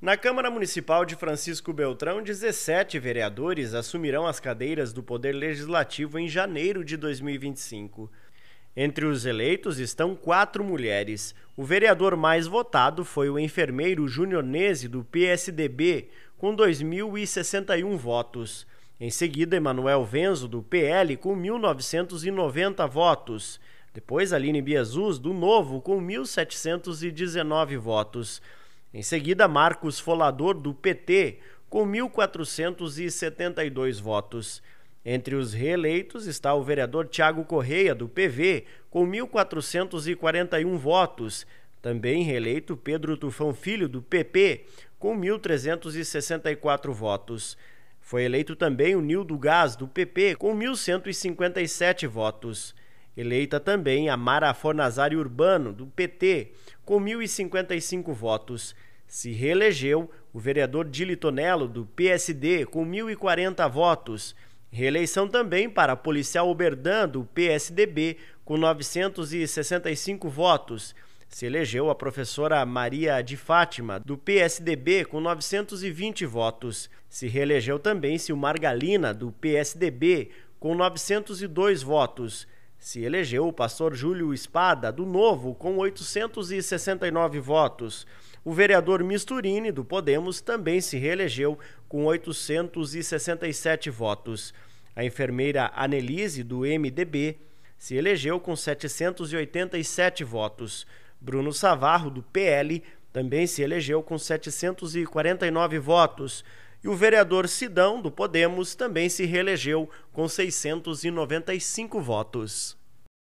Na Câmara Municipal de Francisco Beltrão, 17 vereadores assumirão as cadeiras do Poder Legislativo em janeiro de 2025. Entre os eleitos estão quatro mulheres. O vereador mais votado foi o enfermeiro Júnior Nese, do PSDB, com 2.061 votos. Em seguida, Emanuel Venzo, do PL, com 1.990 votos. Depois, Aline Biazuz, do Novo, com 1.719 votos. Em seguida, Marcos Folador, do PT, com 1.472 votos. Entre os reeleitos está o vereador Tiago Correia, do PV, com 1.441 votos. Também reeleito Pedro Tufão Filho, do PP, com 1.364 votos. Foi eleito também o Nildo Gás, do PP, com 1.157 votos. Eleita também a Mara Fornazari Urbano, do PT, com 1.055 votos. Se reelegeu o vereador Dilitonello, do PSD, com 1.040 votos. Reeleição também para a policial Oberdan, do PSDB, com 965 votos. Se elegeu a professora Maria de Fátima, do PSDB, com 920 votos. Se reelegeu também Silmar Galina, do PSDB, com 902 votos se elegeu o pastor Júlio Espada, do Novo, com 869 votos. O vereador Misturini, do Podemos, também se reelegeu com 867 votos. A enfermeira Anelise, do MDB, se elegeu com 787 votos. Bruno Savarro, do PL, também se elegeu com 749 votos. E o vereador Sidão, do Podemos, também se reelegeu com 695 votos.